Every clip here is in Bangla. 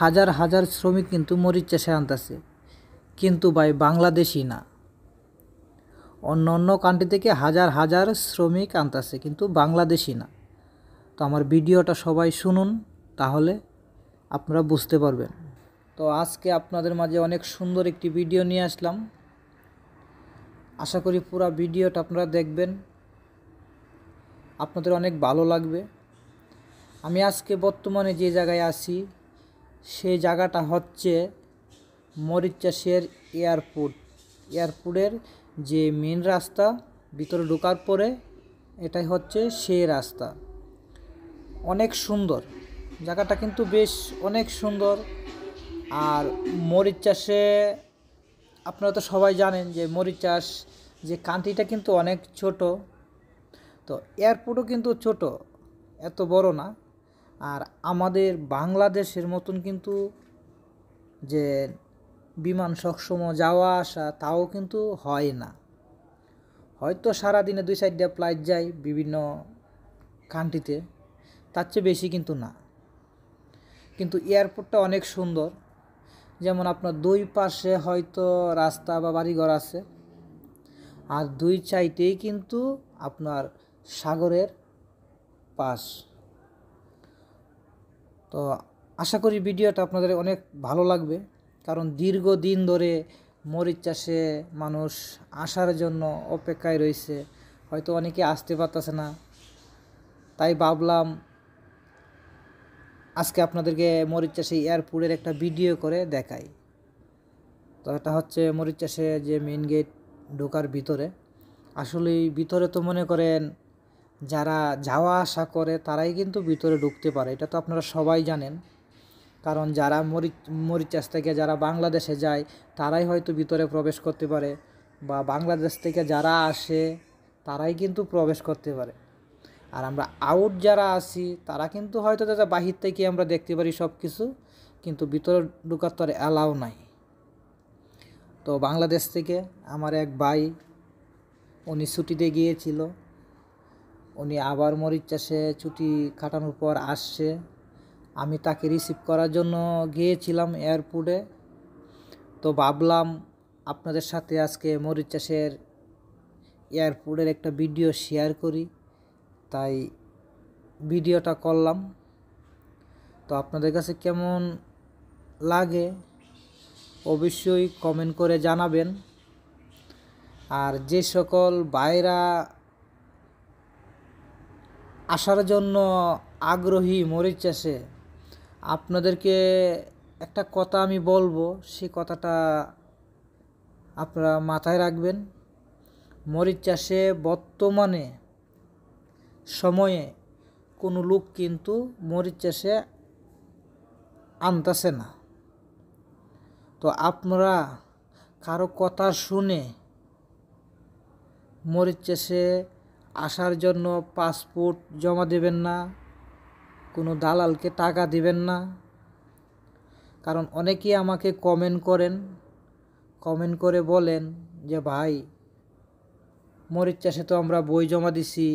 হাজার হাজার শ্রমিক কিন্তু মরিচ চাষে আনতেছে কিন্তু ভাই বাংলাদেশি না অন্য অন্য কান্ট্রি থেকে হাজার হাজার শ্রমিক আনতেছে কিন্তু বাংলাদেশি না তো আমার ভিডিওটা সবাই শুনুন তাহলে আপনারা বুঝতে পারবেন তো আজকে আপনাদের মাঝে অনেক সুন্দর একটি ভিডিও নিয়ে আসলাম আশা করি পুরো ভিডিওটা আপনারা দেখবেন আপনাদের অনেক ভালো লাগবে আমি আজকে বর্তমানে যে জায়গায় আছি সেই জায়গাটা হচ্ছে মরিচ চাষের এয়ারপোর্ট এয়ারপোর্টের যে মেন রাস্তা ভিতরে ঢোকার পরে এটাই হচ্ছে সেই রাস্তা অনেক সুন্দর জায়গাটা কিন্তু বেশ অনেক সুন্দর আর মরিচ চাষে আপনারা তো সবাই জানেন যে মরিচ চাষ যে কান্ট্রিটা কিন্তু অনেক ছোট তো এয়ারপোর্টও কিন্তু ছোট এত বড় না আর আমাদের বাংলাদেশের মতন কিন্তু যে বিমান সবসময় যাওয়া আসা তাও কিন্তু হয় না হয়তো সারাদিনে দুই সাইডে ফ্লাইট যায় বিভিন্ন কান্ট্রিতে তার চেয়ে বেশি কিন্তু না কিন্তু এয়ারপোর্টটা অনেক সুন্দর যেমন আপনার দুই পাশে হয়তো রাস্তা বা বাড়িঘর আছে আর দুই চাইতেই কিন্তু আপনার সাগরের পাশ তো আশা করি ভিডিওটা আপনাদের অনেক ভালো লাগবে কারণ দীর্ঘদিন ধরে মরিচ চাষে মানুষ আসার জন্য অপেক্ষায় রয়েছে হয়তো অনেকে আসতে পারতেছে না তাই ভাবলাম আজকে আপনাদেরকে মরিচ চাষে এয়ারপোর্টের একটা ভিডিও করে দেখাই তো এটা হচ্ছে মরিচ চাষে যে মেন গেট ঢোকার ভিতরে আসলে ভিতরে তো মনে করেন যারা যাওয়া আসা করে তারাই কিন্তু ভিতরে ঢুকতে পারে এটা তো আপনারা সবাই জানেন কারণ যারা মরিচ মরিচাস থেকে যারা বাংলাদেশে যায় তারাই হয়তো ভিতরে প্রবেশ করতে পারে বা বাংলাদেশ থেকে যারা আসে তারাই কিন্তু প্রবেশ করতে পারে আর আমরা আউট যারা আসি তারা কিন্তু হয়তো তাদের বাহির থেকে আমরা দেখতে পারি সব কিছু কিন্তু ভিতরে ঢুকার তো আর অ্যালাউ নাই তো বাংলাদেশ থেকে আমার এক ভাই উনি ছুটিতে গিয়েছিল উনি আবার মরিচ চাষে ছুটি কাটানোর পর আসছে আমি তাকে রিসিভ করার জন্য গিয়েছিলাম এয়ারপোর্টে তো ভাবলাম আপনাদের সাথে আজকে মরিচ চাষের এয়ারপোর্টের একটা ভিডিও শেয়ার করি তাই ভিডিওটা করলাম তো আপনাদের কাছে কেমন লাগে অবশ্যই কমেন্ট করে জানাবেন আর যে সকল বাইরা আসার জন্য আগ্রহী মরিচ চাষে আপনাদেরকে একটা কথা আমি বলবো সে কথাটা আপনারা মাথায় রাখবেন মরিচ চাষে বর্তমানে সময়ে কোনো লোক কিন্তু মরিচ চাষে আনতেছে না তো আপনারা কারো কথা শুনে মরিচ চাষে আসার জন্য পাসপোর্ট জমা দেবেন না কোনো দালালকে টাকা দেবেন না কারণ অনেকেই আমাকে কমেন্ট করেন কমেন্ট করে বলেন যে ভাই মরিচ চাষে তো আমরা বই জমা দিছি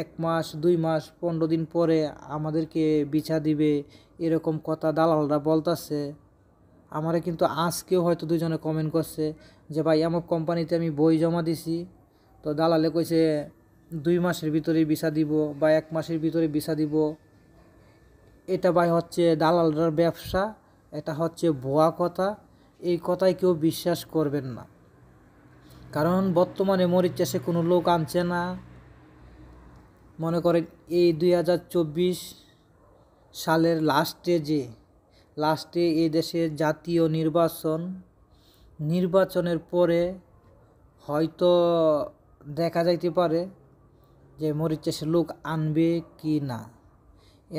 এক মাস দুই মাস পনেরো দিন পরে আমাদেরকে বিছা দিবে এরকম কথা দালালরা বলতাছে আমারে কিন্তু আজকেও হয়তো দুজনে কমেন্ট করছে যে ভাই আমার কোম্পানিতে আমি বই জমা দিছি তো দালালে কইছে দুই মাসের ভিতরে ভিসা দিব বা এক মাসের ভিতরে ভিসা দিব এটা ভাই হচ্ছে দালালরার ব্যবসা এটা হচ্ছে ভুয়া কথা এই কথায় কেউ বিশ্বাস করবেন না কারণ বর্তমানে মরিচ চাষে কোনো লোক আনছে না মনে করেন এই দুই সালের লাস্টে যে লাস্টে এ দেশের জাতীয় নির্বাচন নির্বাচনের পরে হয়তো দেখা যাইতে পারে যে মরিচ চাষে লোক আনবে কি না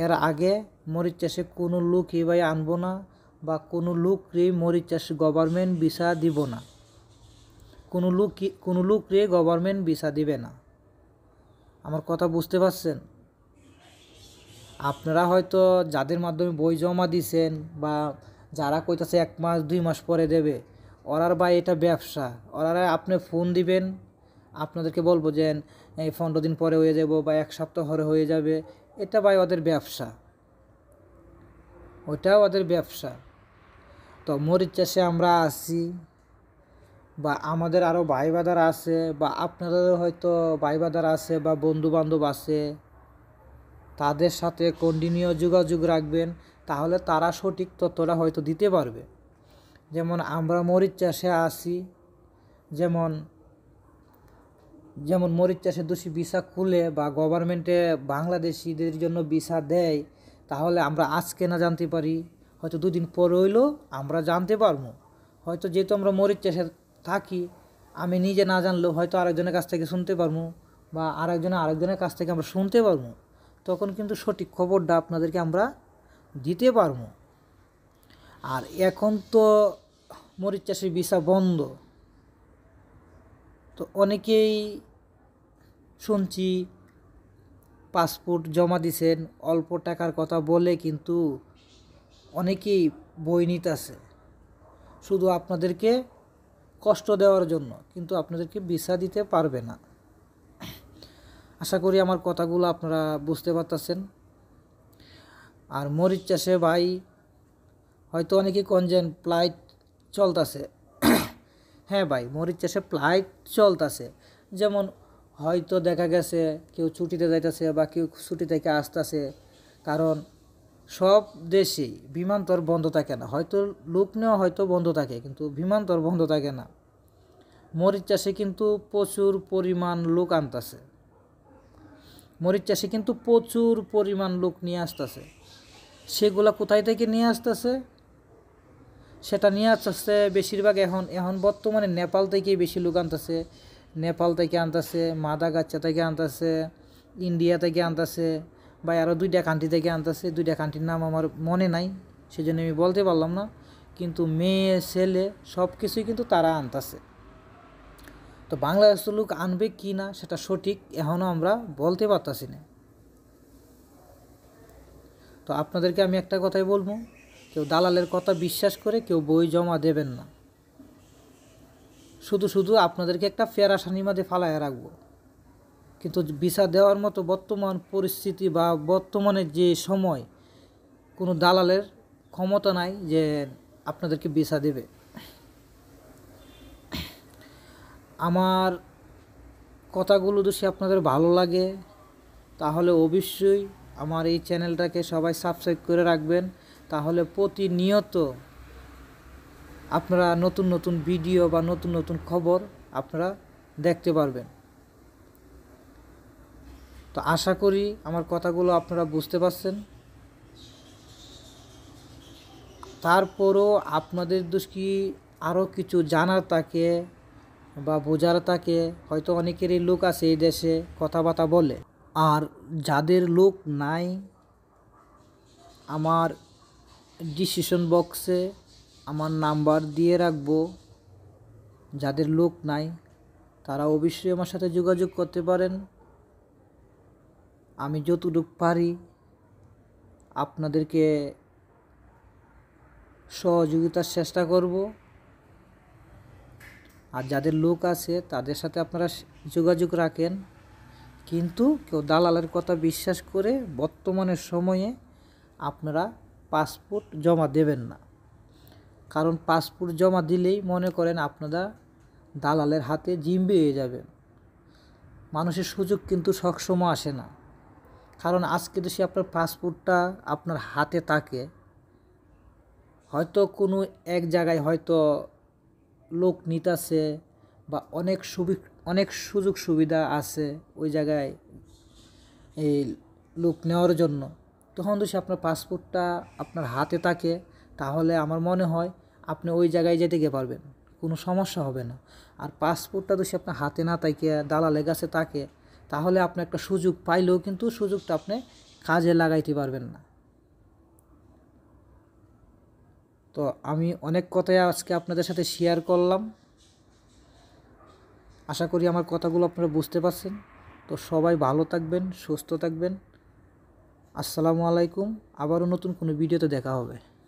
এর আগে মরিচ চাষে কোনো লোক এভাবে আনবো না বা কোনো রে মরিচ চাষে গভর্নমেন্ট ভিসা দিব না কোনো লোক কোনো রে গভর্নমেন্ট ভিসা দিবে না আমার কথা বুঝতে পারছেন আপনারা হয়তো যাদের মাধ্যমে বই জমা দিছেন বা যারা কইতাছে এক মাস দুই মাস পরে দেবে ওরার বা এটা ব্যবসা ওরারা আপনি ফোন দিবেন আপনাদেরকে বলবো যে এই পনেরো দিন পরে হয়ে যাব বা এক সপ্তাহ পরে হয়ে যাবে এটা ভাই ওদের ব্যবসা ওটাও ওদের ব্যবসা তো মরিচ চাষে আমরা আসি বা আমাদের আরও ভাই বাদার আছে বা আপনাদের হয়তো ভাই বাদার আছে বা বন্ধু বান্ধব আছে তাদের সাথে কন্টিনিউ যোগাযোগ রাখবেন তাহলে তারা সঠিক তথ্যটা হয়তো দিতে পারবে যেমন আমরা মরিচ চাষে আসি যেমন যেমন মরিচ চাষে দোষী ভিসা খুলে বা গভর্নমেন্টে বাংলাদেশিদের জন্য ভিসা দেয় তাহলে আমরা আজকে না জানতে পারি হয়তো দুদিন পর হইলেও আমরা জানতে পারবো হয়তো যেহেতু আমরা মরিচ চাষে থাকি আমি নিজে না জানলেও হয়তো আরেকজনের কাছ থেকে শুনতে পারবো বা আরেকজনে আরেকজনের কাছ থেকে আমরা শুনতে পারবো তখন কিন্তু সঠিক খবরটা আপনাদেরকে আমরা দিতে পারবো আর এখন তো মরিচ চাষের ভিসা বন্ধ তো অনেকেই শুনছি পাসপোর্ট জমা দিছেন অল্প টাকার কথা বলে কিন্তু অনেকেই বই নিতেছে শুধু আপনাদেরকে কষ্ট দেওয়ার জন্য কিন্তু আপনাদেরকে ভিসা দিতে পারবে না আশা করি আমার কথাগুলো আপনারা বুঝতে পারতেছেন আর মরিচ চাষে ভাই হয়তো অনেকে কনজেন প্লাইট চলতেছে হ্যাঁ ভাই মরিচ চাষে প্রায় চলতেছে যেমন হয়তো দেখা গেছে কেউ ছুটিতে যাইতেছে বা কেউ ছুটি থেকে আসতেছে কারণ সব দেশেই বিমানতর বন্ধ থাকে না হয়তো লোক নেওয়া হয়তো বন্ধ থাকে কিন্তু বিমানতর বন্ধ থাকে না মরিচ চাষে কিন্তু প্রচুর পরিমাণ লোক আনতেছে মরিচ চাষে কিন্তু প্রচুর পরিমাণ লোক নিয়ে আসতেছে সেগুলা কোথায় থেকে নিয়ে আসতেছে সেটা নিয়ে আসতেছে বেশিরভাগ এখন এখন বর্তমানে নেপাল থেকে বেশি লোক আনতেছে নেপাল থেকে আনতেছে মাদাগাচ্চা থেকে আনতেছে ইন্ডিয়া থেকে আনতেছে বা আরও দুইটা কান্ট্রি থেকে আনতেছে দুইটা কান্ট্রির নাম আমার মনে নাই সেজন্য আমি বলতে পারলাম না কিন্তু মেয়ে ছেলে সব কিছুই কিন্তু তারা আনতেছে তো বাংলাদেশের লোক আনবে কি না সেটা সঠিক এখনও আমরা বলতে পারতাছি না তো আপনাদেরকে আমি একটা কথাই বলবো কেউ দালালের কথা বিশ্বাস করে কেউ বই জমা দেবেন না শুধু শুধু আপনাদেরকে একটা ফেরা সানিমাদে ফালাইয়া রাখবো কিন্তু ভিসা দেওয়ার মতো বর্তমান পরিস্থিতি বা বর্তমানে যে সময় কোনো দালালের ক্ষমতা নাই যে আপনাদেরকে ভিসা দেবে আমার কথাগুলো যদি আপনাদের ভালো লাগে তাহলে অবশ্যই আমার এই চ্যানেলটাকে সবাই সাবস্ক্রাইব করে রাখবেন তাহলে প্রতিনিয়ত আপনারা নতুন নতুন ভিডিও বা নতুন নতুন খবর আপনারা দেখতে পারবেন তো আশা করি আমার কথাগুলো আপনারা বুঝতে পারছেন তারপরও আপনাদের দুষ্কি আরও কিছু জানার তাকে বা বোঝার তাকে হয়তো অনেকেরই লোক আছে এই দেশে কথাবার্তা বলে আর যাদের লোক নাই আমার ডিসিশন বক্সে আমার নাম্বার দিয়ে রাখবো যাদের লোক নাই তারা অবশ্যই আমার সাথে যোগাযোগ করতে পারেন আমি যতটুকু পারি আপনাদেরকে সহযোগিতার চেষ্টা করব আর যাদের লোক আছে তাদের সাথে আপনারা যোগাযোগ রাখেন কিন্তু কেউ দালালের কথা বিশ্বাস করে বর্তমানের সময়ে আপনারা পাসপোর্ট জমা দেবেন না কারণ পাসপোর্ট জমা দিলেই মনে করেন আপনারা দালালের হাতে হয়ে যাবেন মানুষের সুযোগ কিন্তু সবসময় আসে না কারণ আজকে যদি আপনার পাসপোর্টটা আপনার হাতে থাকে হয়তো কোনো এক জায়গায় হয়তো লোক নিতাছে বা অনেক সুবি অনেক সুযোগ সুবিধা আছে ওই জায়গায় এই লোক নেওয়ার জন্য তখন যদি আপনার পাসপোর্টটা আপনার হাতে থাকে তাহলে আমার মনে হয় আপনি ওই জায়গায় যেতে গিয়ে পারবেন কোনো সমস্যা হবে না আর পাসপোর্টটা যদি আপনার হাতে না থাকে দালালে গাছে তাকে তাহলে আপনি একটা সুযোগ পাইলেও কিন্তু সুযোগটা আপনি কাজে লাগাইতে পারবেন না তো আমি অনেক কথাই আজকে আপনাদের সাথে শেয়ার করলাম আশা করি আমার কথাগুলো আপনারা বুঝতে পারছেন তো সবাই ভালো থাকবেন সুস্থ থাকবেন আসসালামু আলাইকুম আবারও নতুন কোনো ভিডিওতে দেখা হবে